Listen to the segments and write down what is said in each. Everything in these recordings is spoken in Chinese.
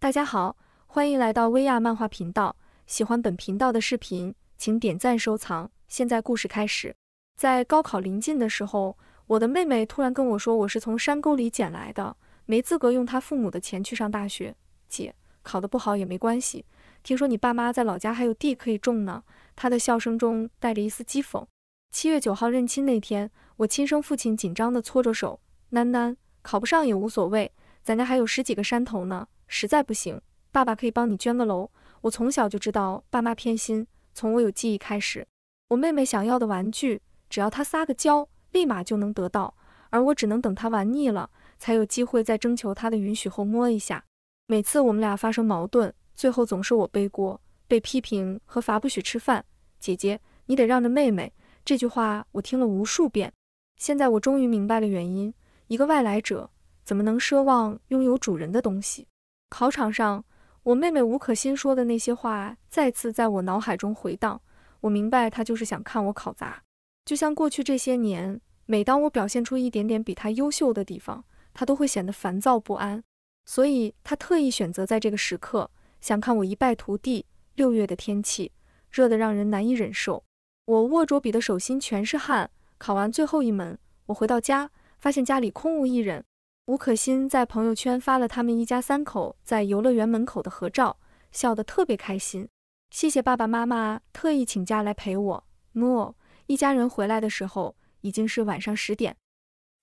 大家好，欢迎来到薇娅漫画频道。喜欢本频道的视频，请点赞收藏。现在故事开始。在高考临近的时候，我的妹妹突然跟我说：“我是从山沟里捡来的，没资格用她父母的钱去上大学。”姐，考得不好也没关系。听说你爸妈在老家还有地可以种呢。她的笑声中带着一丝讥讽。七月九号认亲那天，我亲生父亲紧张地搓着手：“囡囡，考不上也无所谓，咱家还有十几个山头呢。”实在不行，爸爸可以帮你捐个楼。我从小就知道爸妈偏心，从我有记忆开始，我妹妹想要的玩具，只要她撒个娇，立马就能得到，而我只能等她玩腻了，才有机会在征求她的允许后摸一下。每次我们俩发生矛盾，最后总是我背锅，被批评和罚不许吃饭。姐姐，你得让着妹妹。这句话我听了无数遍，现在我终于明白了原因。一个外来者怎么能奢望拥有主人的东西？考场上，我妹妹吴可欣说的那些话再次在我脑海中回荡。我明白，她就是想看我考砸。就像过去这些年，每当我表现出一点点比她优秀的地方，她都会显得烦躁不安。所以，她特意选择在这个时刻，想看我一败涂地。六月的天气热得让人难以忍受，我握着笔的手心全是汗。考完最后一门，我回到家，发现家里空无一人。吴可欣在朋友圈发了他们一家三口在游乐园门口的合照，笑得特别开心。谢谢爸爸妈妈特意请假来陪我。诺，一家人回来的时候已经是晚上十点。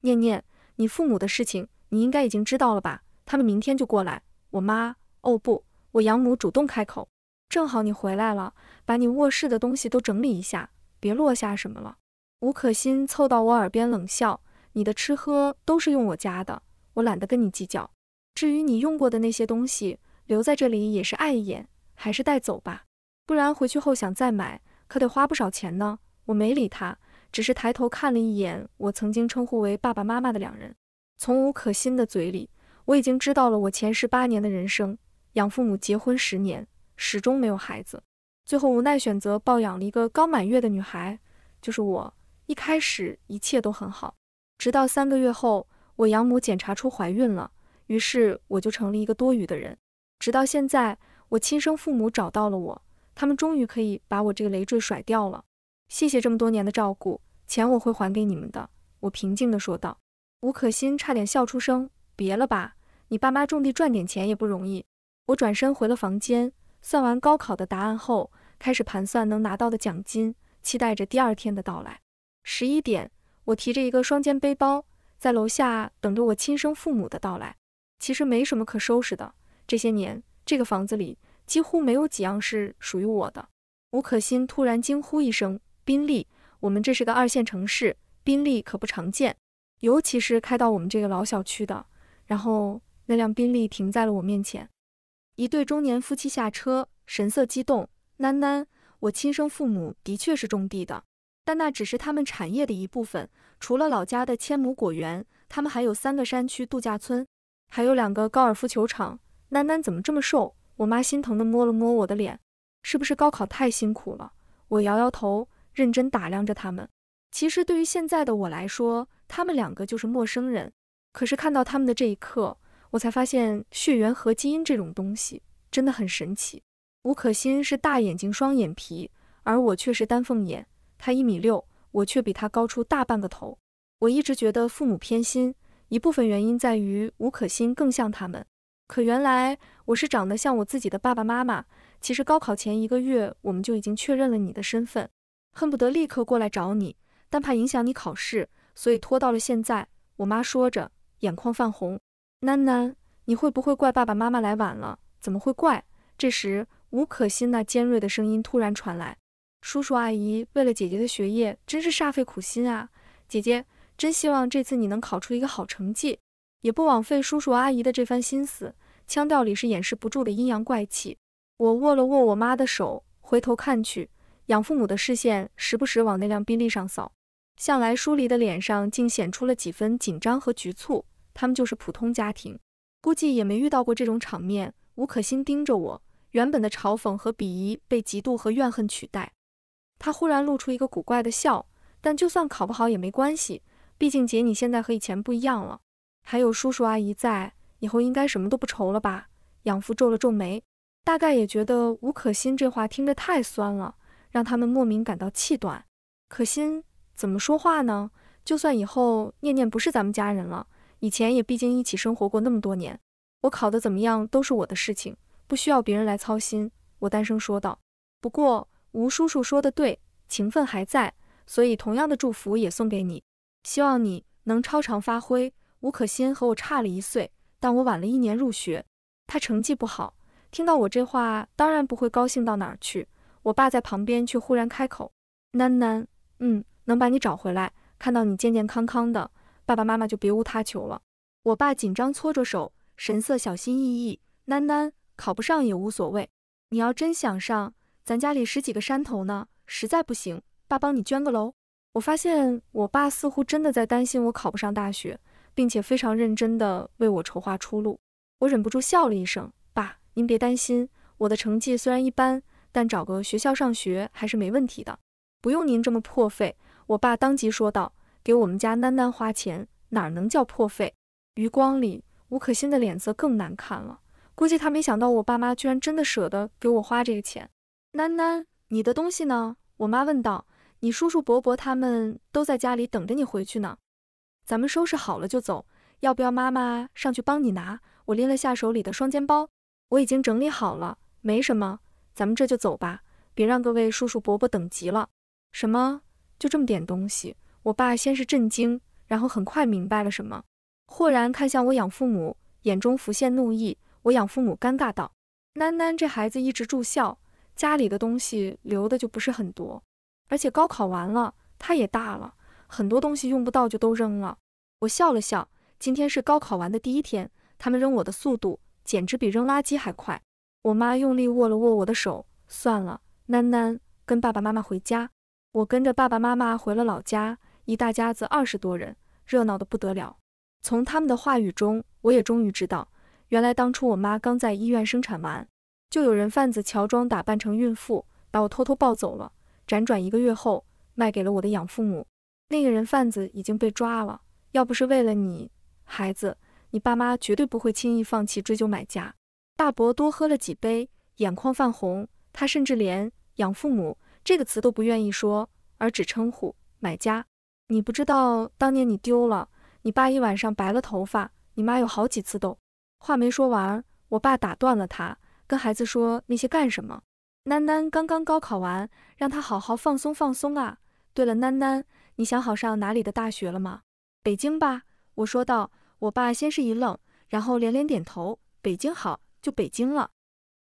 念念，你父母的事情你应该已经知道了吧？他们明天就过来。我妈，哦不，我养母主动开口，正好你回来了，把你卧室的东西都整理一下，别落下什么了。吴可欣凑到我耳边冷笑：“你的吃喝都是用我家的。”我懒得跟你计较。至于你用过的那些东西，留在这里也是碍眼，还是带走吧。不然回去后想再买，可得花不少钱呢。我没理他，只是抬头看了一眼我曾经称呼为爸爸妈妈的两人。从吴可心的嘴里，我已经知道了我前世八年的人生。养父母结婚十年，始终没有孩子，最后无奈选择抱养了一个刚满月的女孩，就是我。一开始一切都很好，直到三个月后。我养母检查出怀孕了，于是我就成了一个多余的人。直到现在，我亲生父母找到了我，他们终于可以把我这个累赘甩掉了。谢谢这么多年的照顾，钱我会还给你们的。”我平静地说道。吴可欣差点笑出声：“别了吧，你爸妈种地赚点钱也不容易。”我转身回了房间，算完高考的答案后，开始盘算能拿到的奖金，期待着第二天的到来。十一点，我提着一个双肩背包。在楼下等着我亲生父母的到来，其实没什么可收拾的。这些年，这个房子里几乎没有几样是属于我的。吴可欣突然惊呼一声：“宾利，我们这是个二线城市，宾利可不常见，尤其是开到我们这个老小区的。”然后那辆宾利停在了我面前，一对中年夫妻下车，神色激动：“囡囡，我亲生父母的确是种地的。”但那只是他们产业的一部分。除了老家的千亩果园，他们还有三个山区度假村，还有两个高尔夫球场。楠楠怎么这么瘦？我妈心疼地摸了摸我的脸，是不是高考太辛苦了？我摇摇头，认真打量着他们。其实对于现在的我来说，他们两个就是陌生人。可是看到他们的这一刻，我才发现血缘和基因这种东西真的很神奇。吴可欣是大眼睛双眼皮，而我却是丹凤眼。他一米六，我却比他高出大半个头。我一直觉得父母偏心，一部分原因在于吴可欣更像他们。可原来我是长得像我自己的爸爸妈妈。其实高考前一个月，我们就已经确认了你的身份，恨不得立刻过来找你，但怕影响你考试，所以拖到了现在。我妈说着，眼眶泛红。囡囡，你会不会怪爸爸妈妈来晚了？怎么会怪？这时，吴可欣那尖锐的声音突然传来。叔叔阿姨为了姐姐的学业，真是煞费苦心啊！姐姐，真希望这次你能考出一个好成绩，也不枉费叔叔阿姨的这番心思。腔调里是掩饰不住的阴阳怪气。我握了握我妈的手，回头看去，养父母的视线时不时往那辆宾利上扫，向来疏离的脸上竟显出了几分紧张和局促。他们就是普通家庭，估计也没遇到过这种场面。吴可欣盯着我，原本的嘲讽和鄙夷被嫉妒和怨恨取代。他忽然露出一个古怪的笑，但就算考不好也没关系，毕竟姐你现在和以前不一样了，还有叔叔阿姨在，以后应该什么都不愁了吧？养父皱了皱眉，大概也觉得吴可欣这话听着太酸了，让他们莫名感到气短。可欣怎么说话呢？就算以后念念不是咱们家人了，以前也毕竟一起生活过那么多年，我考得怎么样都是我的事情，不需要别人来操心。我单声说道，不过。吴叔叔说的对，情分还在，所以同样的祝福也送给你，希望你能超常发挥。吴可欣和我差了一岁，但我晚了一年入学，他成绩不好。听到我这话，当然不会高兴到哪儿去。我爸在旁边却忽然开口：“囡囡，嗯，能把你找回来，看到你健健康康的，爸爸妈妈就别无他求了。”我爸紧张搓着手，神色小心翼翼。囡囡考不上也无所谓，你要真想上。咱家里十几个山头呢，实在不行，爸帮你捐个楼。我发现我爸似乎真的在担心我考不上大学，并且非常认真地为我筹划出路。我忍不住笑了一声：“爸，您别担心，我的成绩虽然一般，但找个学校上学还是没问题的，不用您这么破费。”我爸当即说道：“给我们家囡囡花钱，哪能叫破费？”余光里，吴可欣的脸色更难看了。估计他没想到我爸妈居然真的舍得给我花这个钱。囡囡，你的东西呢？我妈问道。你叔叔伯伯他们都在家里等着你回去呢，咱们收拾好了就走。要不要妈妈上去帮你拿？我拎了下手里的双肩包，我已经整理好了，没什么。咱们这就走吧，别让各位叔叔伯伯等急了。什么？就这么点东西？我爸先是震惊，然后很快明白了什么，豁然看向我养父母，眼中浮现怒意。我养父母尴尬道：“囡囡这孩子一直住校。”家里的东西留的就不是很多，而且高考完了，他也大了，很多东西用不到就都扔了。我笑了笑，今天是高考完的第一天，他们扔我的速度简直比扔垃圾还快。我妈用力握了握我的手，算了，囡囡跟爸爸妈妈回家。我跟着爸爸妈妈回了老家，一大家子二十多人，热闹的不得了。从他们的话语中，我也终于知道，原来当初我妈刚在医院生产完。就有人贩子乔装打扮成孕妇，把我偷偷抱走了。辗转一个月后，卖给了我的养父母。那个人贩子已经被抓了。要不是为了你，孩子，你爸妈绝对不会轻易放弃追究买家。大伯多喝了几杯，眼眶泛红。他甚至连养父母这个词都不愿意说，而只称呼买家。你不知道，当年你丢了，你爸一晚上白了头发，你妈有好几次都……话没说完，我爸打断了他。跟孩子说那些干什么？囡囡刚刚高考完，让她好好放松放松啊。对了，囡囡，你想好上哪里的大学了吗？北京吧，我说道。我爸先是一愣，然后连连点头。北京好，就北京了。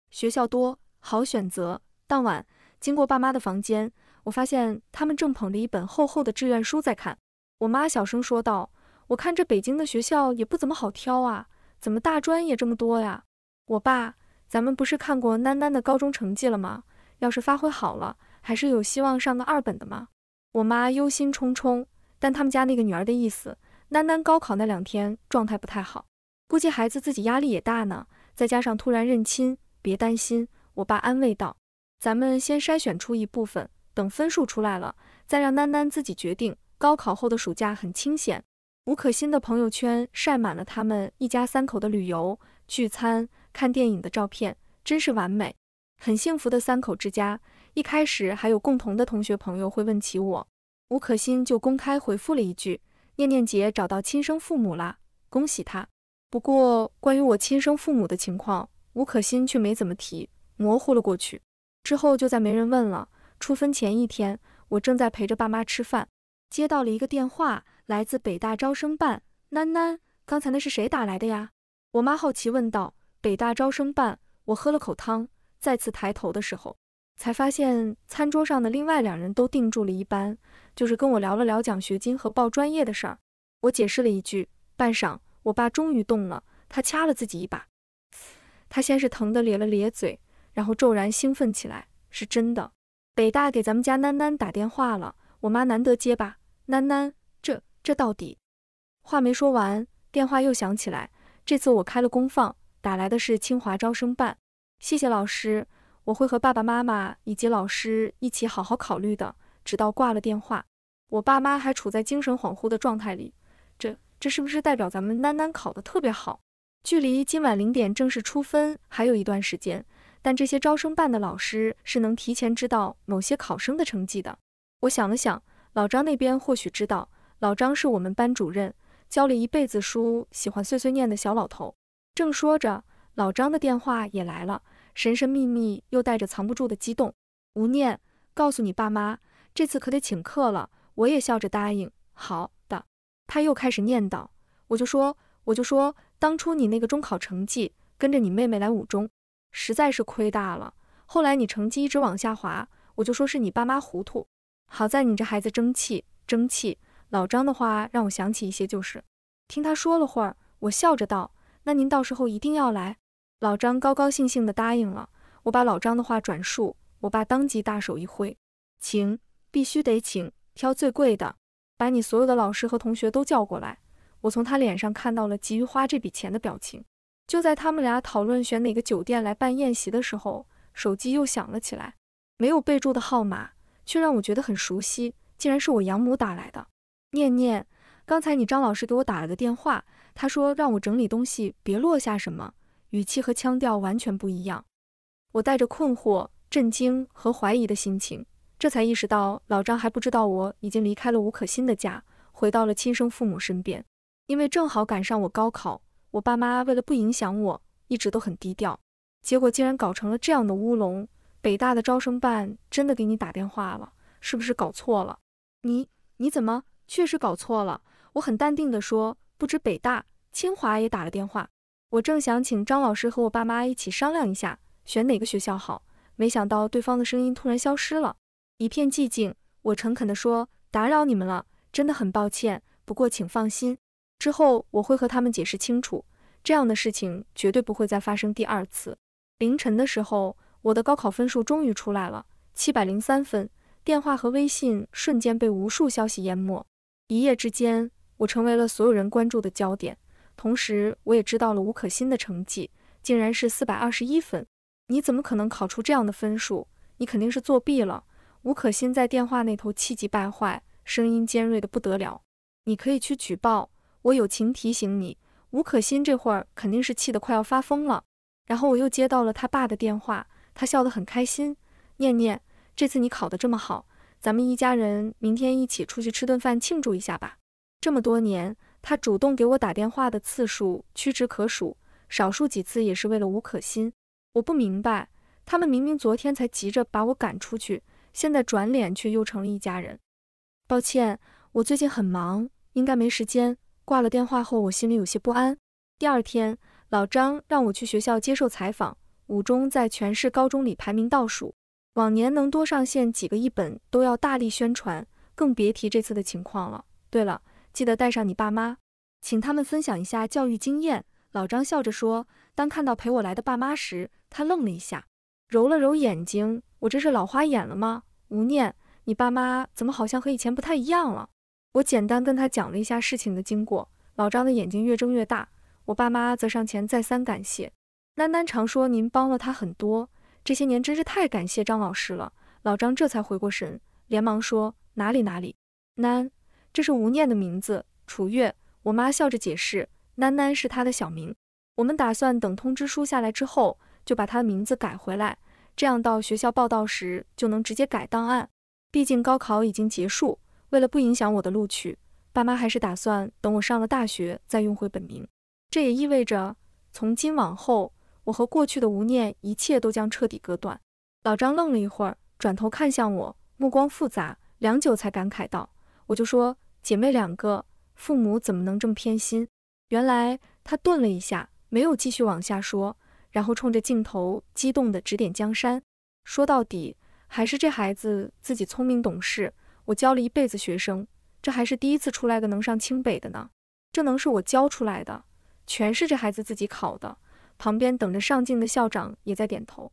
学校多，好选择。当晚经过爸妈的房间，我发现他们正捧着一本厚厚的志愿书在看。我妈小声说道：“我看这北京的学校也不怎么好挑啊，怎么大专也这么多呀？”我爸。咱们不是看过囡囡的高中成绩了吗？要是发挥好了，还是有希望上个二本的嘛。我妈忧心忡忡，但他们家那个女儿的意思，囡囡高考那两天状态不太好，估计孩子自己压力也大呢。再加上突然认亲，别担心，我爸安慰道。咱们先筛选出一部分，等分数出来了，再让囡囡自己决定。高考后的暑假很清闲。吴可欣的朋友圈晒满了他们一家三口的旅游、聚餐。看电影的照片真是完美，很幸福的三口之家。一开始还有共同的同学朋友会问起我，吴可欣就公开回复了一句：“念念姐找到亲生父母啦，恭喜她。”不过关于我亲生父母的情况，吴可欣却没怎么提，模糊了过去。之后就再没人问了。出分前一天，我正在陪着爸妈吃饭，接到了一个电话，来自北大招生办。囡囡，刚才那是谁打来的呀？我妈好奇问道。北大招生办，我喝了口汤，再次抬头的时候，才发现餐桌上的另外两人都定住了一般，就是跟我聊了聊奖学金和报专业的事儿。我解释了一句，半晌，我爸终于动了，他掐了自己一把，他先是疼得咧了咧嘴，然后骤然兴奋起来，是真的，北大给咱们家囡囡打电话了，我妈难得接吧。囡囡，这这到底？话没说完，电话又响起来，这次我开了功放。打来的是清华招生办，谢谢老师，我会和爸爸妈妈以及老师一起好好考虑的。直到挂了电话，我爸妈还处在精神恍惚的状态里。这，这是不是代表咱们囡囡考得特别好？距离今晚零点正式出分还有一段时间，但这些招生办的老师是能提前知道某些考生的成绩的。我想了想，老张那边或许知道。老张是我们班主任，教了一辈子书，喜欢碎碎念的小老头。正说着，老张的电话也来了，神神秘秘又带着藏不住的激动。吴念，告诉你爸妈，这次可得请客了。我也笑着答应，好的。他又开始念叨，我就说，我就说，当初你那个中考成绩跟着你妹妹来五中，实在是亏大了。后来你成绩一直往下滑，我就说是你爸妈糊涂。好在你这孩子争气，争气。老张的话让我想起一些就是听他说了会儿，我笑着道。那您到时候一定要来，老张高高兴兴地答应了。我把老张的话转述，我爸当即大手一挥，请必须得请，挑最贵的，把你所有的老师和同学都叫过来。我从他脸上看到了急于花这笔钱的表情。就在他们俩讨论选哪个酒店来办宴席的时候，手机又响了起来，没有备注的号码却让我觉得很熟悉，竟然是我养母打来的。念念，刚才你张老师给我打了个电话。他说：“让我整理东西，别落下什么。”语气和腔调完全不一样。我带着困惑、震惊和怀疑的心情，这才意识到老张还不知道我已经离开了吴可欣的家，回到了亲生父母身边。因为正好赶上我高考，我爸妈为了不影响我，一直都很低调。结果竟然搞成了这样的乌龙。北大的招生办真的给你打电话了？是不是搞错了？你你怎么？确实搞错了。我很淡定地说。不止北大、清华也打了电话，我正想请张老师和我爸妈一起商量一下选哪个学校好，没想到对方的声音突然消失了，一片寂静。我诚恳地说：“打扰你们了，真的很抱歉。不过请放心，之后我会和他们解释清楚，这样的事情绝对不会再发生第二次。”凌晨的时候，我的高考分数终于出来了，七百零三分。电话和微信瞬间被无数消息淹没，一夜之间。我成为了所有人关注的焦点，同时我也知道了吴可欣的成绩，竟然是四百二十一分。你怎么可能考出这样的分数？你肯定是作弊了！吴可欣在电话那头气急败坏，声音尖锐的不得了。你可以去举报，我友情提醒你。吴可欣这会儿肯定是气得快要发疯了。然后我又接到了他爸的电话，他笑得很开心。念念，这次你考得这么好，咱们一家人明天一起出去吃顿饭庆祝一下吧。这么多年，他主动给我打电话的次数屈指可数，少数几次也是为了吴可欣。我不明白，他们明明昨天才急着把我赶出去，现在转脸却又成了一家人。抱歉，我最近很忙，应该没时间。挂了电话后，我心里有些不安。第二天，老张让我去学校接受采访。五中在全市高中里排名倒数，往年能多上线几个一本都要大力宣传，更别提这次的情况了。对了。记得带上你爸妈，请他们分享一下教育经验。老张笑着说。当看到陪我来的爸妈时，他愣了一下，揉了揉眼睛，我这是老花眼了吗？吴念，你爸妈怎么好像和以前不太一样了？我简单跟他讲了一下事情的经过。老张的眼睛越睁越大，我爸妈则上前再三感谢。囡囡常说您帮了他很多，这些年真是太感谢张老师了。老张这才回过神，连忙说哪里哪里，囡，这是吴念的名字，楚月。我妈笑着解释，囡囡是她的小名。我们打算等通知书下来之后，就把她的名字改回来，这样到学校报到时就能直接改档案。毕竟高考已经结束，为了不影响我的录取，爸妈还是打算等我上了大学再用回本名。这也意味着，从今往后，我和过去的吴念一切都将彻底割断。老张愣了一会儿，转头看向我，目光复杂，良久才感慨道。我就说，姐妹两个，父母怎么能这么偏心？原来他顿了一下，没有继续往下说，然后冲着镜头激动地指点江山，说到底还是这孩子自己聪明懂事。我教了一辈子学生，这还是第一次出来个能上清北的呢。这能是我教出来的？全是这孩子自己考的。旁边等着上镜的校长也在点头。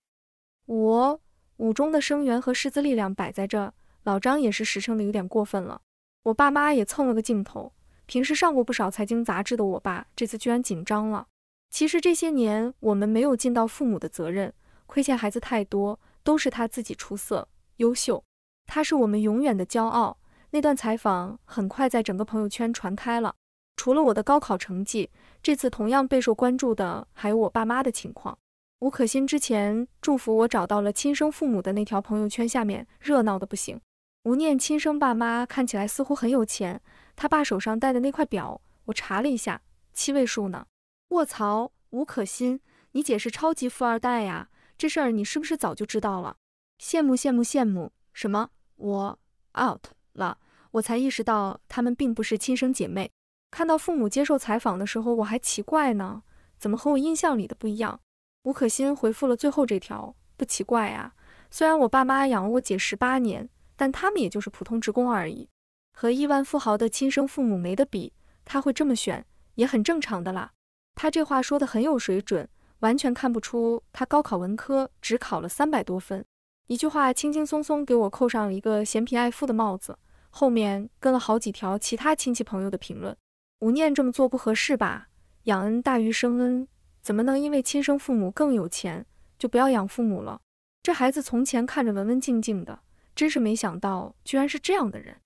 我五中的生源和师资力量摆在这，老张也是实诚的有点过分了。我爸妈也蹭了个镜头。平时上过不少财经杂志的我爸，这次居然紧张了。其实这些年我们没有尽到父母的责任，亏欠孩子太多，都是他自己出色、优秀。他是我们永远的骄傲。那段采访很快在整个朋友圈传开了。除了我的高考成绩，这次同样备受关注的还有我爸妈的情况。吴可欣之前祝福我找到了亲生父母的那条朋友圈下面，热闹的不行。吴念亲生爸妈看起来似乎很有钱，他爸手上戴的那块表，我查了一下，七位数呢！卧槽，吴可欣，你姐是超级富二代呀？这事儿你是不是早就知道了？羡慕羡慕羡慕！什么？我 out 了？我才意识到他们并不是亲生姐妹。看到父母接受采访的时候，我还奇怪呢，怎么和我印象里的不一样？吴可欣回复了最后这条，不奇怪啊，虽然我爸妈养了我姐十八年。但他们也就是普通职工而已，和亿万富豪的亲生父母没得比，他会这么选也很正常的啦。他这话说的很有水准，完全看不出他高考文科只考了三百多分，一句话轻轻松松给我扣上一个嫌贫爱富的帽子。后面跟了好几条其他亲戚朋友的评论，吴念这么做不合适吧？养恩大于生恩，怎么能因为亲生父母更有钱就不要养父母了？这孩子从前看着文文静静的。真是没想到，居然是这样的人！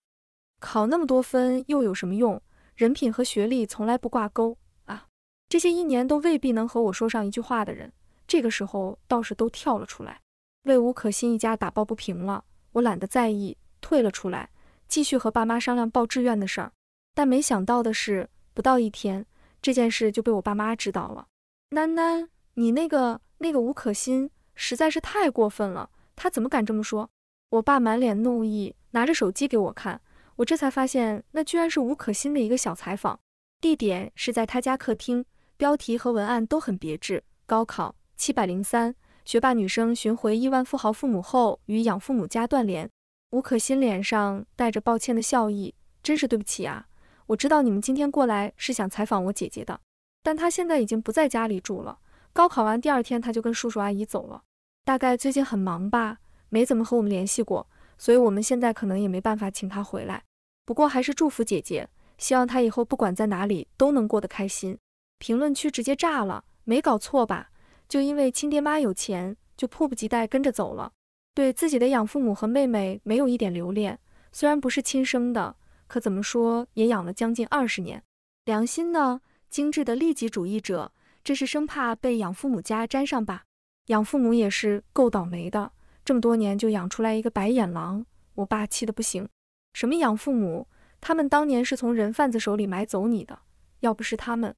考那么多分又有什么用？人品和学历从来不挂钩啊！这些一年都未必能和我说上一句话的人，这个时候倒是都跳了出来，为吴可欣一家打抱不平了。我懒得在意，退了出来，继续和爸妈商量报志愿的事儿。但没想到的是，不到一天，这件事就被我爸妈知道了。囡囡，你那个那个吴可欣实在是太过分了！他怎么敢这么说？我爸满脸怒意，拿着手机给我看，我这才发现那居然是吴可欣的一个小采访，地点是在他家客厅，标题和文案都很别致。高考七百零三，学霸女生寻回亿万富豪父母后与养父母家断联。吴可欣脸上带着抱歉的笑意，真是对不起啊！我知道你们今天过来是想采访我姐姐的，但她现在已经不在家里住了。高考完第二天，她就跟叔叔阿姨走了，大概最近很忙吧。没怎么和我们联系过，所以我们现在可能也没办法请他回来。不过还是祝福姐姐，希望她以后不管在哪里都能过得开心。评论区直接炸了，没搞错吧？就因为亲爹妈有钱，就迫不及待跟着走了，对自己的养父母和妹妹没有一点留恋。虽然不是亲生的，可怎么说也养了将近二十年，良心呢？精致的利己主义者，这是生怕被养父母家沾上吧？养父母也是够倒霉的。这么多年就养出来一个白眼狼，我爸气得不行。什么养父母？他们当年是从人贩子手里买走你的，要不是他们，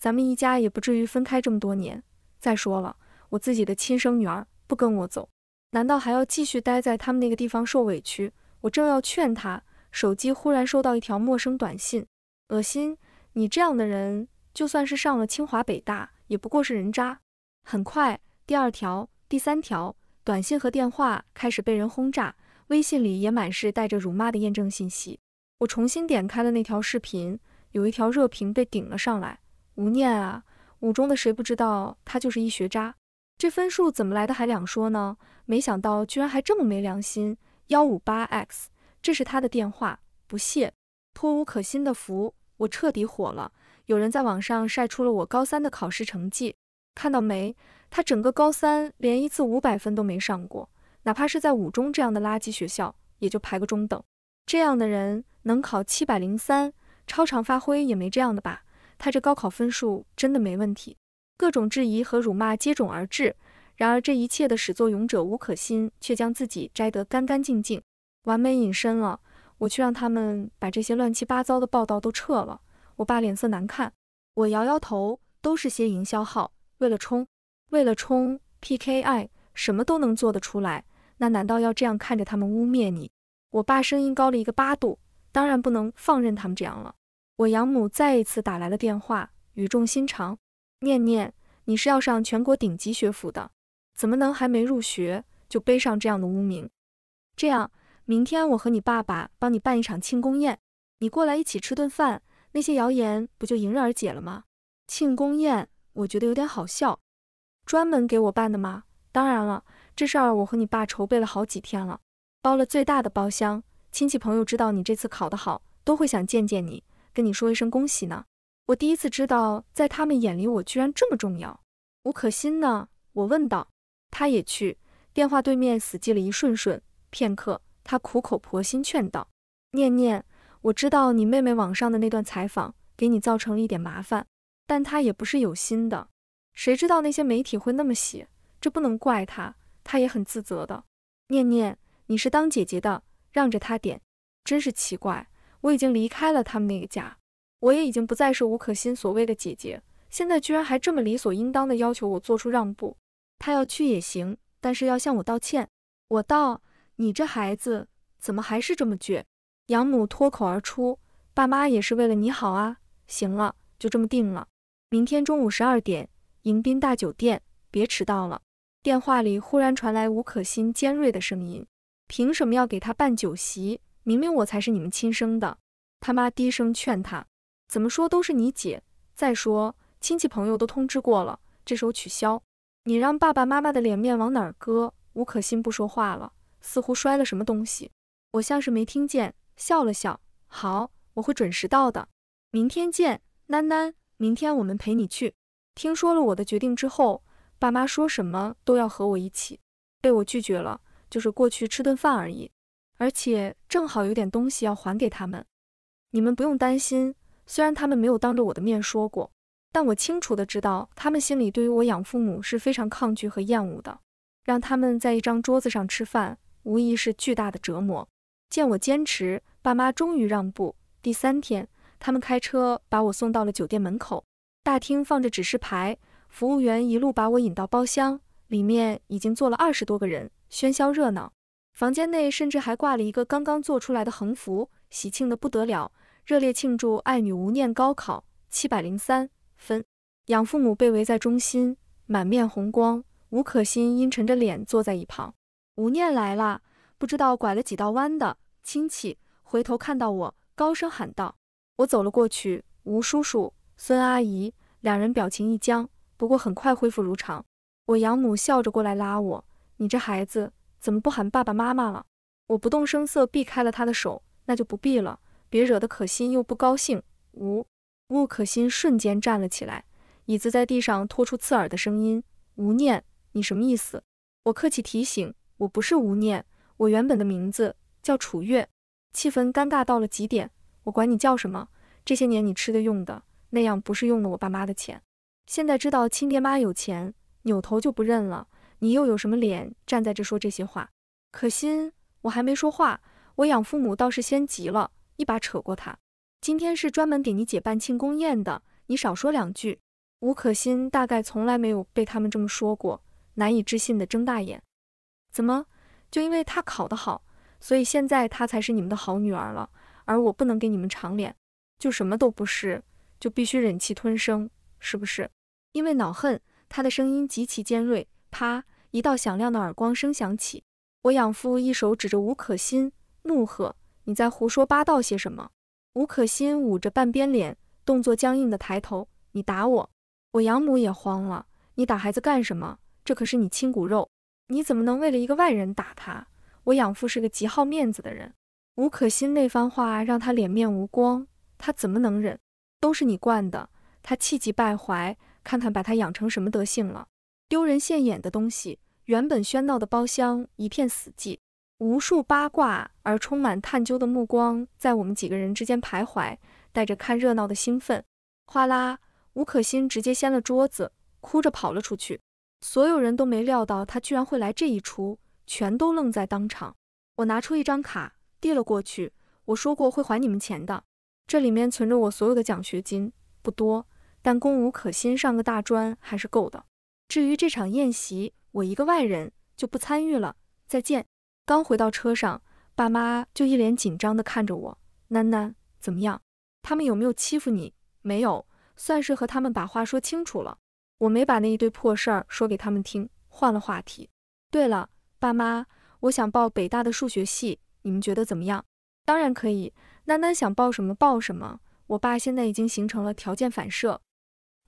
咱们一家也不至于分开这么多年。再说了，我自己的亲生女儿不跟我走，难道还要继续待在他们那个地方受委屈？我正要劝他，手机忽然收到一条陌生短信：恶心，你这样的人就算是上了清华北大，也不过是人渣。很快，第二条，第三条。短信和电话开始被人轰炸，微信里也满是带着辱骂的验证信息。我重新点开了那条视频，有一条热评被顶了上来：“吴念啊，五中的谁不知道他就是一学渣，这分数怎么来的还两说呢？没想到居然还这么没良心。”幺五八 x，这是他的电话，不谢。托吴可心的福，我彻底火了。有人在网上晒出了我高三的考试成绩。看到没？他整个高三连一次五百分都没上过，哪怕是在五中这样的垃圾学校，也就排个中等。这样的人能考七百零三，超常发挥也没这样的吧？他这高考分数真的没问题。各种质疑和辱骂接踵而至，然而这一切的始作俑者吴可欣却将自己摘得干干净净，完美隐身了。我去让他们把这些乱七八糟的报道都撤了。我爸脸色难看，我摇摇头，都是些营销号。为了冲，为了冲，PKI 什么都能做得出来。那难道要这样看着他们污蔑你？我爸声音高了一个八度，当然不能放任他们这样了。我养母再一次打来了电话，语重心长：“念念，你是要上全国顶级学府的，怎么能还没入学就背上这样的污名？这样，明天我和你爸爸帮你办一场庆功宴，你过来一起吃顿饭，那些谣言不就迎刃而解了吗？庆功宴。”我觉得有点好笑，专门给我办的吗？当然了，这事儿我和你爸筹备了好几天了，包了最大的包厢。亲戚朋友知道你这次考得好，都会想见见你，跟你说一声恭喜呢。我第一次知道，在他们眼里我居然这么重要。吴可欣呢？我问道。他也去。电话对面死寂了一瞬，瞬片刻，他苦口婆心劝道：“念念，我知道你妹妹网上的那段采访给你造成了一点麻烦。”但他也不是有心的，谁知道那些媒体会那么写，这不能怪他，他也很自责的。念念，你是当姐姐的，让着他点。真是奇怪，我已经离开了他们那个家，我也已经不再是吴可欣所谓的姐姐，现在居然还这么理所应当的要求我做出让步。他要去也行，但是要向我道歉。我道，你这孩子怎么还是这么倔？养母脱口而出，爸妈也是为了你好啊。行了，就这么定了。明天中午十二点，迎宾大酒店，别迟到了。电话里忽然传来吴可欣尖锐的声音：“凭什么要给他办酒席？明明我才是你们亲生的！”他妈低声劝他：“怎么说都是你姐。再说亲戚朋友都通知过了，这时候取消，你让爸爸妈妈的脸面往哪儿搁？”吴可欣不说话了，似乎摔了什么东西。我像是没听见，笑了笑：“好，我会准时到的。明天见，囡囡。”明天我们陪你去。听说了我的决定之后，爸妈说什么都要和我一起，被我拒绝了。就是过去吃顿饭而已，而且正好有点东西要还给他们。你们不用担心，虽然他们没有当着我的面说过，但我清楚的知道，他们心里对于我养父母是非常抗拒和厌恶的。让他们在一张桌子上吃饭，无疑是巨大的折磨。见我坚持，爸妈终于让步。第三天。他们开车把我送到了酒店门口，大厅放着指示牌，服务员一路把我引到包厢，里面已经坐了二十多个人，喧嚣热闹。房间内甚至还挂了一个刚刚做出来的横幅，喜庆的不得了，热烈庆祝爱女吴念高考七百零三分。养父母被围在中心，满面红光。吴可欣阴沉着脸坐在一旁。吴念来了，不知道拐了几道弯的亲戚回头看到我，高声喊道。我走了过去，吴叔叔、孙阿姨两人表情一僵，不过很快恢复如常。我养母笑着过来拉我：“你这孩子，怎么不喊爸爸妈妈了？”我不动声色避开了她的手：“那就不必了，别惹得可心又不高兴。”吴吴可心瞬间站了起来，椅子在地上拖出刺耳的声音：“吴念，你什么意思？”我客气提醒：“我不是吴念，我原本的名字叫楚月。”气氛尴尬到了极点。我管你叫什么？这些年你吃的用的，那样不是用了我爸妈的钱？现在知道亲爹妈有钱，扭头就不认了，你又有什么脸站在这说这些话？可心，我还没说话，我养父母倒是先急了，一把扯过他。今天是专门给你姐办庆功宴的，你少说两句。吴可心大概从来没有被他们这么说过，难以置信的睁大眼。怎么？就因为他考得好，所以现在她才是你们的好女儿了？而我不能给你们长脸，就什么都不是，就必须忍气吞声，是不是？因为恼恨，他的声音极其尖锐，啪，一道响亮的耳光声响起。我养父一手指着吴可欣，怒喝：“你在胡说八道些什么？”吴可欣捂着半边脸，动作僵硬的抬头：“你打我！”我养母也慌了：“你打孩子干什么？这可是你亲骨肉，你怎么能为了一个外人打他？”我养父是个极好面子的人。吴可欣那番话让他脸面无光，他怎么能忍？都是你惯的！他气急败坏，看看把他养成什么德性了，丢人现眼的东西！原本喧闹的包厢一片死寂，无数八卦而充满探究的目光在我们几个人之间徘徊，带着看热闹的兴奋。哗啦！吴可欣直接掀了桌子，哭着跑了出去。所有人都没料到他居然会来这一出，全都愣在当场。我拿出一张卡。递了过去。我说过会还你们钱的，这里面存着我所有的奖学金，不多，但供吴可心上个大专还是够的。至于这场宴席，我一个外人就不参与了。再见。刚回到车上，爸妈就一脸紧张地看着我。囡囡，怎么样？他们有没有欺负你？没有，算是和他们把话说清楚了。我没把那一堆破事儿说给他们听，换了话题。对了，爸妈，我想报北大的数学系。你们觉得怎么样？当然可以，囡囡想报什么报什么。我爸现在已经形成了条件反射，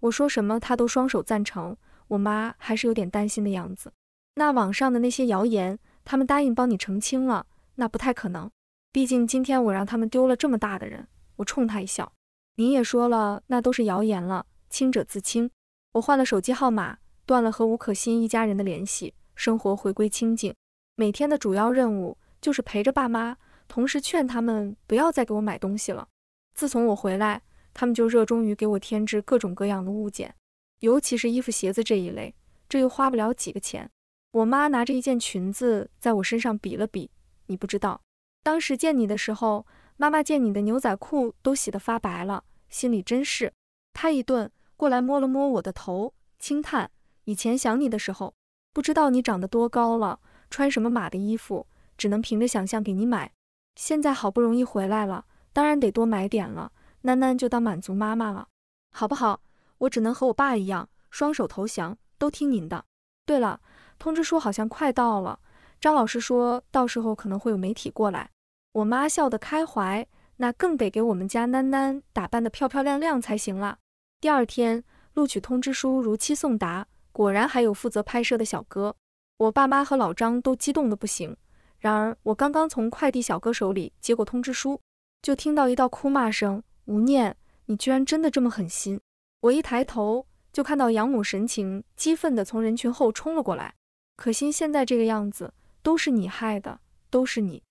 我说什么他都双手赞成。我妈还是有点担心的样子。那网上的那些谣言，他们答应帮你澄清了？那不太可能，毕竟今天我让他们丢了这么大的人。我冲他一笑，你也说了，那都是谣言了，清者自清。我换了手机号码，断了和吴可欣一家人的联系，生活回归清静。每天的主要任务。就是陪着爸妈，同时劝他们不要再给我买东西了。自从我回来，他们就热衷于给我添置各种各样的物件，尤其是衣服、鞋子这一类，这又花不了几个钱。我妈拿着一件裙子在我身上比了比，你不知道，当时见你的时候，妈妈见你的牛仔裤都洗得发白了，心里真是……她一顿过来摸了摸我的头，轻叹：“以前想你的时候，不知道你长得多高了，穿什么码的衣服。”只能凭着想象给你买。现在好不容易回来了，当然得多买点了。囡囡就当满足妈妈了，好不好？我只能和我爸一样，双手投降，都听您的。对了，通知书好像快到了。张老师说到时候可能会有媒体过来。我妈笑得开怀，那更得给我们家囡囡打扮得漂漂亮亮才行啦。第二天，录取通知书如期送达，果然还有负责拍摄的小哥。我爸妈和老张都激动得不行。然而，我刚刚从快递小哥手里接过通知书，就听到一道哭骂声：“吴念，你居然真的这么狠心！”我一抬头，就看到养母神情激愤地从人群后冲了过来。可心现在这个样子，都是你害的，都是你！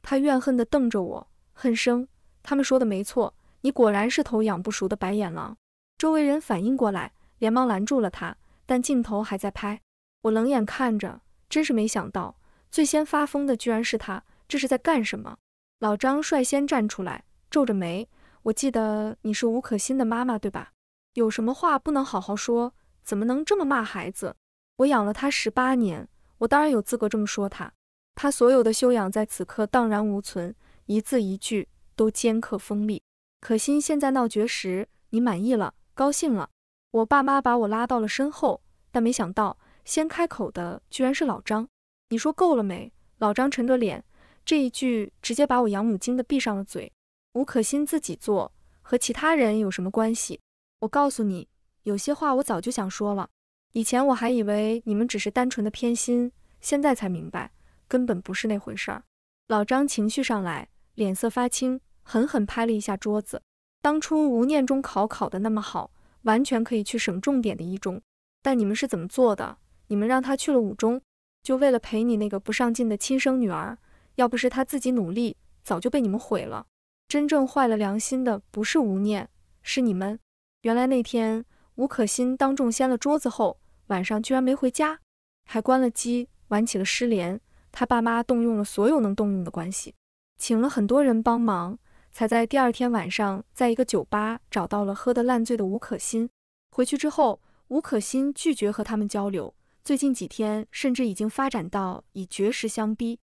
他怨恨地瞪着我，恨声：“他们说的没错，你果然是头养不熟的白眼狼。”周围人反应过来，连忙拦住了他，但镜头还在拍。我冷眼看着，真是没想到。最先发疯的居然是他，这是在干什么？老张率先站出来，皱着眉：“我记得你是吴可欣的妈妈，对吧？有什么话不能好好说？怎么能这么骂孩子？我养了他十八年，我当然有资格这么说他。他所有的修养在此刻荡然无存，一字一句都尖刻锋利。可心现在闹绝食，你满意了，高兴了？我爸妈把我拉到了身后，但没想到，先开口的居然是老张。”你说够了没？老张沉着脸，这一句直接把我养母惊得闭上了嘴。吴可欣自己做，和其他人有什么关系？我告诉你，有些话我早就想说了。以前我还以为你们只是单纯的偏心，现在才明白，根本不是那回事儿。老张情绪上来，脸色发青，狠狠拍了一下桌子。当初吴念中考考的那么好，完全可以去省重点的一中，但你们是怎么做的？你们让他去了五中。就为了陪你那个不上进的亲生女儿，要不是她自己努力，早就被你们毁了。真正坏了良心的不是吴念，是你们。原来那天吴可欣当众掀了桌子后，晚上居然没回家，还关了机玩起了失联。他爸妈动用了所有能动用的关系，请了很多人帮忙，才在第二天晚上在一个酒吧找到了喝得烂醉的吴可欣。回去之后，吴可欣拒绝和他们交流。最近几天，甚至已经发展到以绝食相逼，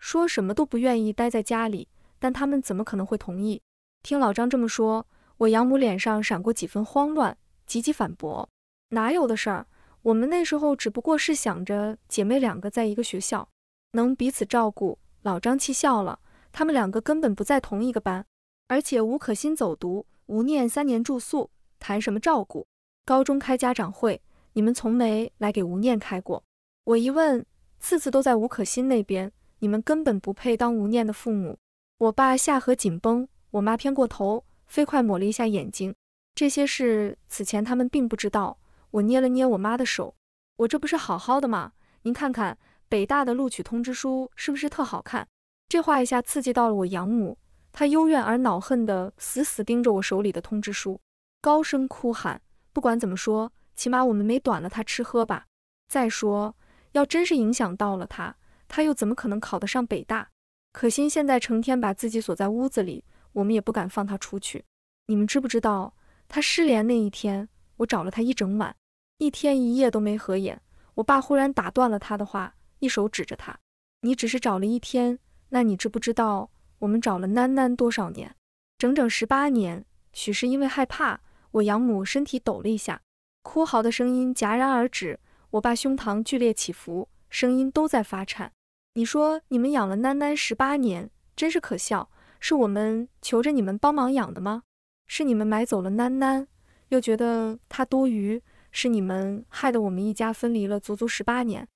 说什么都不愿意待在家里。但他们怎么可能会同意？听老张这么说，我养母脸上闪过几分慌乱，急急反驳：“哪有的事儿？我们那时候只不过是想着姐妹两个在一个学校，能彼此照顾。”老张气笑了：“她们两个根本不在同一个班，而且吴可欣走读，吴念三年住宿，谈什么照顾？高中开家长会。”你们从没来给吴念开过，我一问，次次都在吴可欣那边。你们根本不配当吴念的父母。我爸下颌紧绷，我妈偏过头，飞快抹了一下眼睛。这些事此前他们并不知道。我捏了捏我妈的手，我这不是好好的吗？您看看北大的录取通知书是不是特好看？这话一下刺激到了我养母，她幽怨而恼恨地死死盯着我手里的通知书，高声哭喊：“不管怎么说！”起码我们没短了他吃喝吧。再说，要真是影响到了他，他又怎么可能考得上北大？可心现在成天把自己锁在屋子里，我们也不敢放他出去。你们知不知道，他失联那一天，我找了他一整晚，一天一夜都没合眼。我爸忽然打断了他的话，一手指着他：“你只是找了一天，那你知不知道我们找了囡囡多少年？整整十八年。”许是因为害怕，我养母身体抖了一下。哭嚎的声音戛然而止，我爸胸膛剧烈起伏，声音都在发颤。你说你们养了囡囡十八年，真是可笑！是我们求着你们帮忙养的吗？是你们买走了囡囡，又觉得她多余，是你们害得我们一家分离了足足十八年。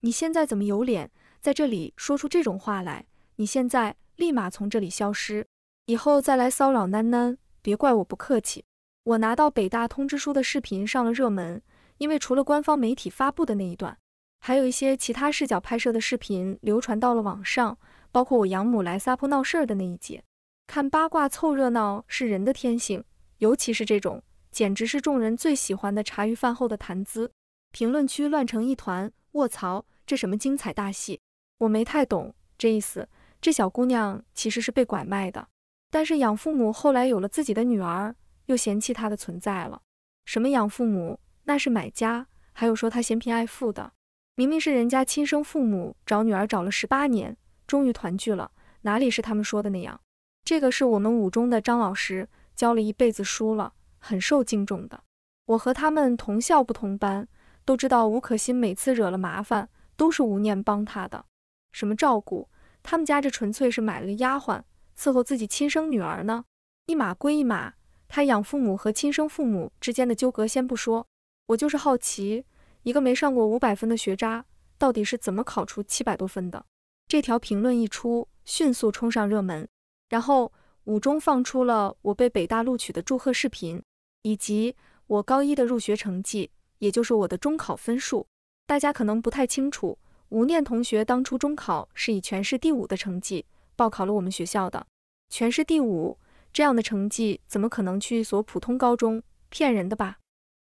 你现在怎么有脸在这里说出这种话来？你现在立马从这里消失，以后再来骚扰囡囡，别怪我不客气。我拿到北大通知书的视频上了热门，因为除了官方媒体发布的那一段，还有一些其他视角拍摄的视频流传到了网上，包括我养母来撒泼闹事儿的那一节。看八卦凑热闹是人的天性，尤其是这种，简直是众人最喜欢的茶余饭后的谈资。评论区乱成一团，卧槽，这什么精彩大戏？我没太懂这意思。这小姑娘其实是被拐卖的，但是养父母后来有了自己的女儿。又嫌弃他的存在了，什么养父母那是买家，还有说他嫌贫爱富的，明明是人家亲生父母找女儿找了十八年，终于团聚了，哪里是他们说的那样？这个是我们五中的张老师，教了一辈子书了，很受敬重的。我和他们同校不同班，都知道吴可欣每次惹了麻烦，都是吴念帮他的。什么照顾？他们家这纯粹是买了个丫鬟伺候自己亲生女儿呢，一码归一码。他养父母和亲生父母之间的纠葛先不说，我就是好奇，一个没上过五百分的学渣到底是怎么考出七百多分的？这条评论一出，迅速冲上热门。然后五中放出了我被北大录取的祝贺视频，以及我高一的入学成绩，也就是我的中考分数。大家可能不太清楚，吴念同学当初中考是以全市第五的成绩报考了我们学校的，全市第五。这样的成绩怎么可能去一所普通高中？骗人的吧！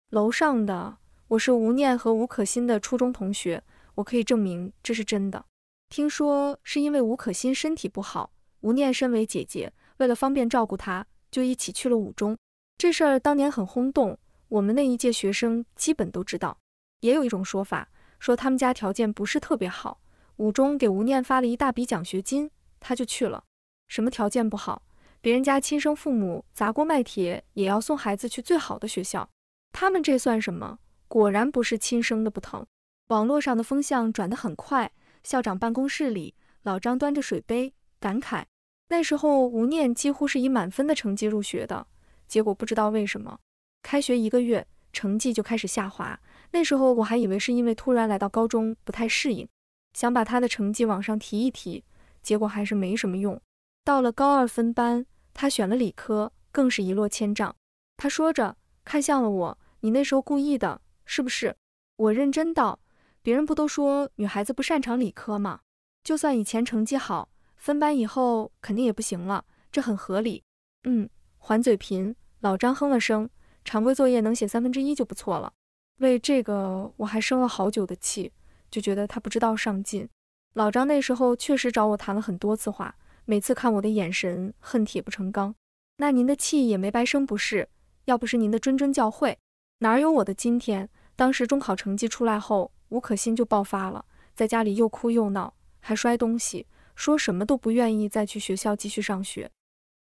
楼上的，我是吴念和吴可欣的初中同学，我可以证明这是真的。听说是因为吴可欣身体不好，吴念身为姐姐，为了方便照顾她，就一起去了五中。这事儿当年很轰动，我们那一届学生基本都知道。也有一种说法，说他们家条件不是特别好，五中给吴念发了一大笔奖学金，他就去了。什么条件不好？别人家亲生父母砸锅卖铁也要送孩子去最好的学校，他们这算什么？果然不是亲生的不疼。网络上的风向转得很快，校长办公室里，老张端着水杯感慨：“那时候吴念几乎是以满分的成绩入学的，结果不知道为什么，开学一个月成绩就开始下滑。那时候我还以为是因为突然来到高中不太适应，想把他的成绩往上提一提，结果还是没什么用。到了高二分班。”他选了理科，更是一落千丈。他说着，看向了我：“你那时候故意的，是不是？”我认真道：“别人不都说女孩子不擅长理科吗？就算以前成绩好，分班以后肯定也不行了，这很合理。”嗯，还嘴贫。老张哼了声：“常规作业能写三分之一就不错了。”为这个我还生了好久的气，就觉得他不知道上进。老张那时候确实找我谈了很多次话。每次看我的眼神，恨铁不成钢。那您的气也没白生，不是？要不是您的谆谆教诲，哪有我的今天？当时中考成绩出来后，吴可欣就爆发了，在家里又哭又闹，还摔东西，说什么都不愿意再去学校继续上学。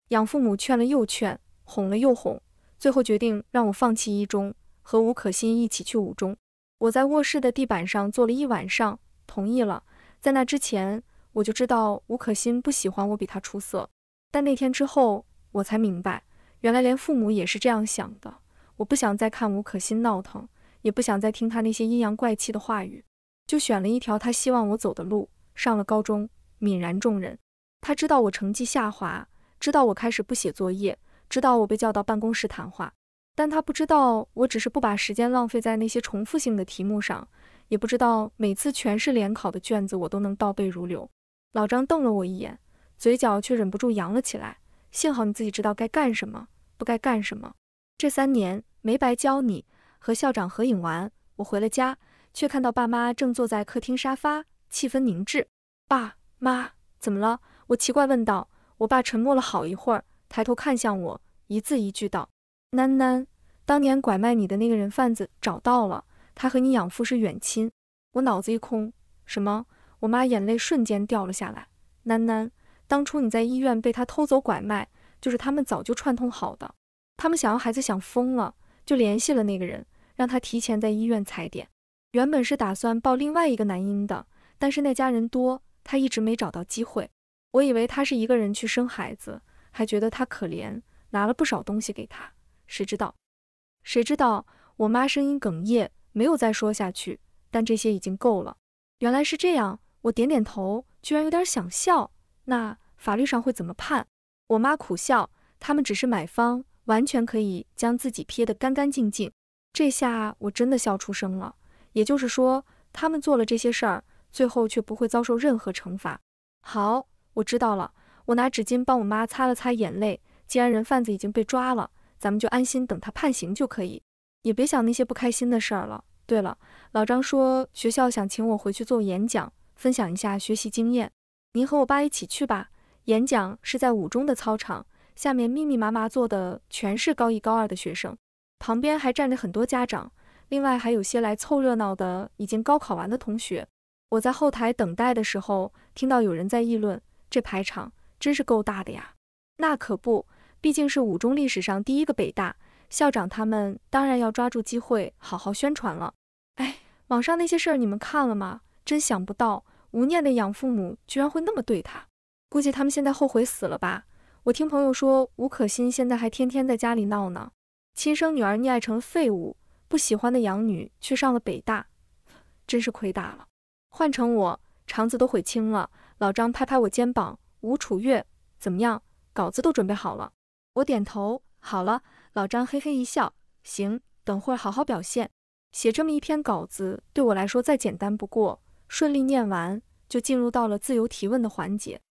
养父母劝了又劝，哄了又哄，最后决定让我放弃一中，和吴可欣一起去五中。我在卧室的地板上坐了一晚上，同意了。在那之前。我就知道吴可欣不喜欢我比他出色，但那天之后我才明白，原来连父母也是这样想的。我不想再看吴可欣闹腾，也不想再听他那些阴阳怪气的话语，就选了一条他希望我走的路，上了高中，泯然众人。他知道我成绩下滑，知道我开始不写作业，知道我被叫到办公室谈话，但他不知道我只是不把时间浪费在那些重复性的题目上，也不知道每次全市联考的卷子我都能倒背如流。老张瞪了我一眼，嘴角却忍不住扬了起来。幸好你自己知道该干什么，不该干什么。这三年没白教你。和校长合影完，我回了家，却看到爸妈正坐在客厅沙发，气氛凝滞。爸妈怎么了？我奇怪问道。我爸沉默了好一会儿，抬头看向我，一字一句道：“囡囡，当年拐卖你的那个人贩子找到了，他和你养父是远亲。”我脑子一空，什么？我妈眼泪瞬间掉了下来，囡囡，当初你在医院被他偷走拐卖，就是他们早就串通好的。他们想要孩子想疯了，就联系了那个人，让他提前在医院踩点。原本是打算抱另外一个男婴的，但是那家人多，他一直没找到机会。我以为他是一个人去生孩子，还觉得他可怜，拿了不少东西给他。谁知道，谁知道？我妈声音哽咽，没有再说下去。但这些已经够了。原来是这样。我点点头，居然有点想笑。那法律上会怎么判？我妈苦笑，他们只是买方，完全可以将自己撇得干干净净。这下我真的笑出声了。也就是说，他们做了这些事儿，最后却不会遭受任何惩罚。好，我知道了。我拿纸巾帮我妈擦了擦眼泪。既然人贩子已经被抓了，咱们就安心等他判刑就可以，也别想那些不开心的事儿了。对了，老张说学校想请我回去做演讲。分享一下学习经验。您和我爸一起去吧。演讲是在五中的操场，下面密密麻麻坐的全是高一、高二的学生，旁边还站着很多家长，另外还有些来凑热闹的已经高考完的同学。我在后台等待的时候，听到有人在议论：“这排场真是够大的呀！”那可不，毕竟是五中历史上第一个北大校长，他们当然要抓住机会好好宣传了。哎，网上那些事儿你们看了吗？真想不到，吴念的养父母居然会那么对他，估计他们现在后悔死了吧。我听朋友说，吴可欣现在还天天在家里闹呢，亲生女儿溺爱成废物，不喜欢的养女却上了北大，真是亏大了。换成我，肠子都悔青了。老张拍拍我肩膀，吴楚月怎么样？稿子都准备好了？我点头，好了。老张嘿嘿一笑，行，等会儿好好表现。写这么一篇稿子，对我来说再简单不过。顺利念完，就进入到了自由提问的环节。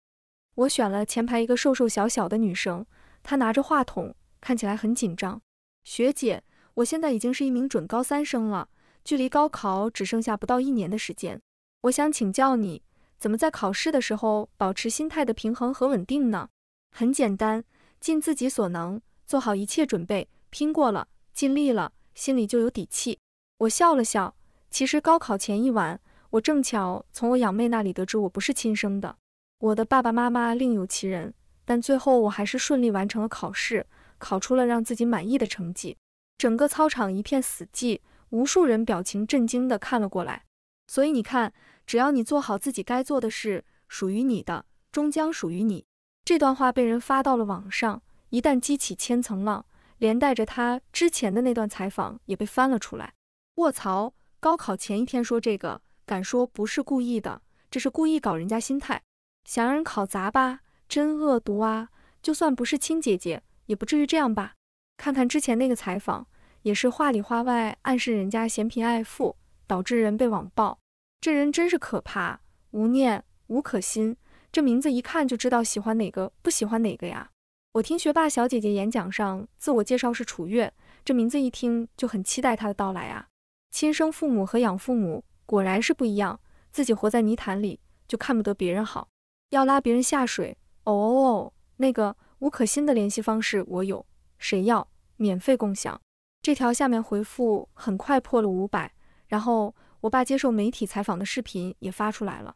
我选了前排一个瘦瘦小小的女生，她拿着话筒，看起来很紧张。学姐，我现在已经是一名准高三生了，距离高考只剩下不到一年的时间。我想请教你，怎么在考试的时候保持心态的平衡和稳定呢？很简单，尽自己所能，做好一切准备，拼过了，尽力了，心里就有底气。我笑了笑，其实高考前一晚。我正巧从我养妹那里得知我不是亲生的，我的爸爸妈妈另有其人，但最后我还是顺利完成了考试，考出了让自己满意的成绩。整个操场一片死寂，无数人表情震惊地看了过来。所以你看，只要你做好自己该做的事，属于你的终将属于你。这段话被人发到了网上，一旦激起千层浪，连带着他之前的那段采访也被翻了出来。卧槽，高考前一天说这个！敢说不是故意的，这是故意搞人家心态，想让人考砸吧，真恶毒啊！就算不是亲姐姐，也不至于这样吧？看看之前那个采访，也是话里话外暗示人家嫌贫爱富，导致人被网暴，这人真是可怕。无念吴可心，这名字一看就知道喜欢哪个不喜欢哪个呀？我听学霸小姐姐演讲上自我介绍是楚月，这名字一听就很期待她的到来啊！亲生父母和养父母。果然是不一样，自己活在泥潭里就看不得别人好，要拉别人下水。哦，哦哦，那个吴可欣的联系方式我有，谁要？免费共享。这条下面回复很快破了五百，然后我爸接受媒体采访的视频也发出来了。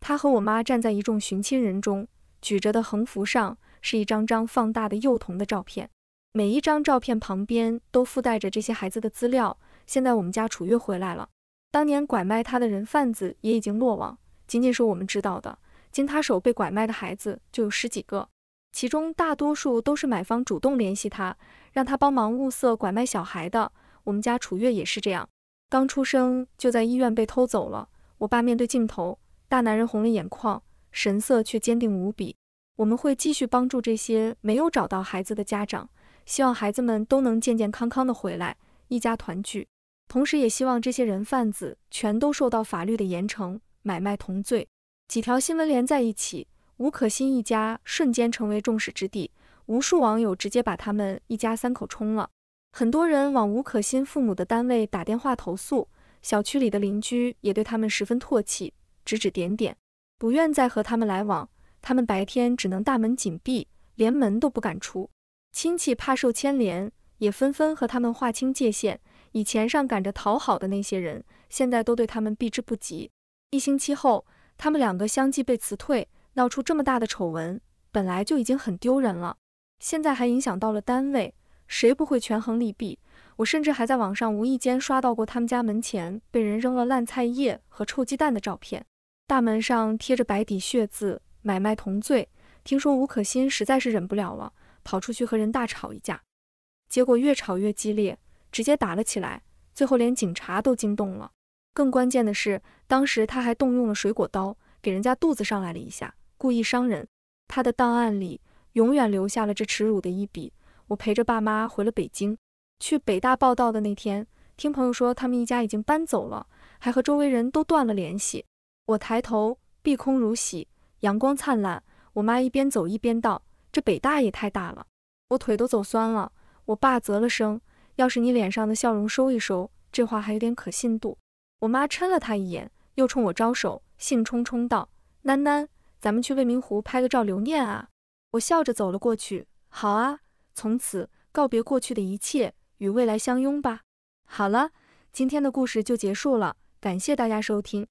他和我妈站在一众寻亲人中，举着的横幅上是一张张放大的幼童的照片，每一张照片旁边都附带着这些孩子的资料。现在我们家楚月回来了。当年拐卖他的人贩子也已经落网，仅仅是我们知道的，经他手被拐卖的孩子就有十几个，其中大多数都是买方主动联系他，让他帮忙物色拐卖小孩的。我们家楚月也是这样，刚出生就在医院被偷走了。我爸面对镜头，大男人红了眼眶，神色却坚定无比。我们会继续帮助这些没有找到孩子的家长，希望孩子们都能健健康康的回来，一家团聚。同时，也希望这些人贩子全都受到法律的严惩，买卖同罪。几条新闻连在一起，吴可欣一家瞬间成为众矢之的。无数网友直接把他们一家三口冲了，很多人往吴可欣父母的单位打电话投诉。小区里的邻居也对他们十分唾弃，指指点点，不愿再和他们来往。他们白天只能大门紧闭，连门都不敢出。亲戚怕受牵连，也纷纷和他们划清界限。以前上赶着讨好的那些人，现在都对他们避之不及。一星期后，他们两个相继被辞退，闹出这么大的丑闻，本来就已经很丢人了，现在还影响到了单位，谁不会权衡利弊？我甚至还在网上无意间刷到过他们家门前被人扔了烂菜叶和臭鸡蛋的照片，大门上贴着白底血字“买卖同罪”。听说吴可欣实在是忍不了了，跑出去和人大吵一架，结果越吵越激烈。直接打了起来，最后连警察都惊动了。更关键的是，当时他还动用了水果刀，给人家肚子上来了一下，故意伤人。他的档案里永远留下了这耻辱的一笔。我陪着爸妈回了北京，去北大报到的那天，听朋友说他们一家已经搬走了，还和周围人都断了联系。我抬头，碧空如洗，阳光灿烂。我妈一边走一边道：“这北大也太大了，我腿都走酸了。”我爸啧了声。要是你脸上的笑容收一收，这话还有点可信度。我妈嗔了他一眼，又冲我招手，兴冲冲道：“囡囡，咱们去未名湖拍个照留念啊！”我笑着走了过去。好啊，从此告别过去的一切，与未来相拥吧。好了，今天的故事就结束了，感谢大家收听。